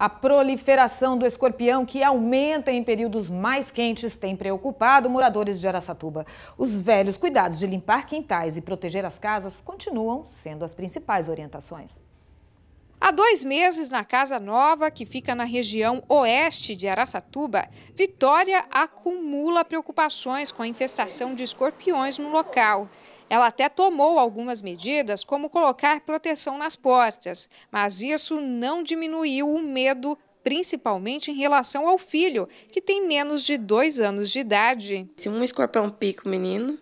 A proliferação do escorpião, que aumenta em períodos mais quentes, tem preocupado moradores de Araçatuba. Os velhos cuidados de limpar quintais e proteger as casas continuam sendo as principais orientações. Há dois meses, na Casa Nova, que fica na região oeste de Araçatuba, Vitória acumula preocupações com a infestação de escorpiões no local. Ela até tomou algumas medidas, como colocar proteção nas portas, mas isso não diminuiu o medo, principalmente em relação ao filho, que tem menos de dois anos de idade. Se um escorpião pica o menino,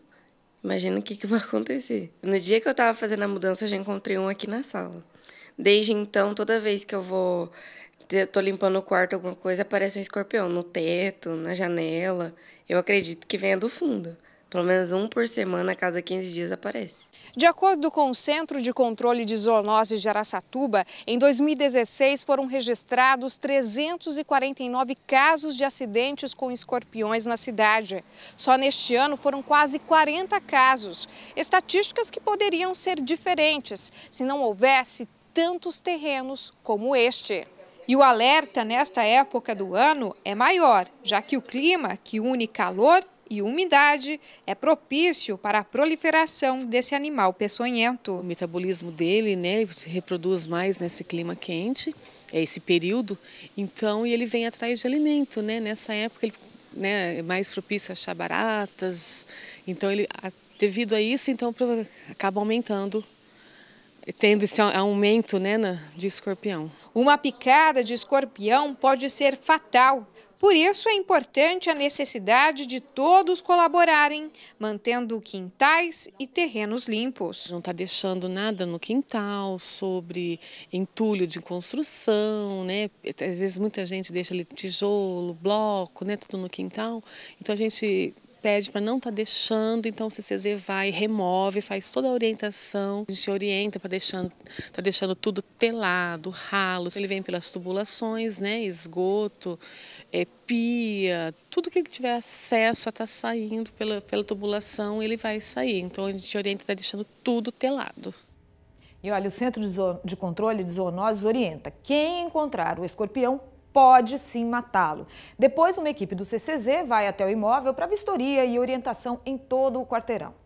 imagina o que, que vai acontecer. No dia que eu estava fazendo a mudança, eu já encontrei um aqui na sala. Desde então, toda vez que eu vou. tô limpando o quarto, alguma coisa, aparece um escorpião no teto, na janela. Eu acredito que venha do fundo. Pelo menos um por semana, a cada 15 dias aparece. De acordo com o Centro de Controle de Zoonoses de Araçatuba, em 2016 foram registrados 349 casos de acidentes com escorpiões na cidade. Só neste ano foram quase 40 casos. Estatísticas que poderiam ser diferentes se não houvesse tantos terrenos como este. E o alerta nesta época do ano é maior, já que o clima, que une calor e umidade, é propício para a proliferação desse animal peçonhento. O metabolismo dele né, se reproduz mais nesse clima quente, é esse período, então ele vem atrás de alimento. Né? Nessa época ele né, é mais propício a achar baratas, então ele, devido a isso, então acaba aumentando tendo esse aumento né, de escorpião. Uma picada de escorpião pode ser fatal. Por isso é importante a necessidade de todos colaborarem, mantendo quintais e terrenos limpos. Não está deixando nada no quintal, sobre entulho de construção, né? Às vezes muita gente deixa ali tijolo, bloco, né? Tudo no quintal. Então a gente pede para não estar tá deixando, então o CCZ vai, remove, faz toda a orientação. A gente orienta para deixando, tá deixando tudo telado, ralos. Ele vem pelas tubulações, né, esgoto, é, pia, tudo que ele tiver acesso a estar tá saindo pela, pela tubulação, ele vai sair. Então a gente orienta para tá deixando tudo telado. E olha, o Centro de Controle de Zoonoses orienta: quem encontrar o escorpião pode sim matá-lo. Depois, uma equipe do CCZ vai até o imóvel para vistoria e orientação em todo o quarteirão.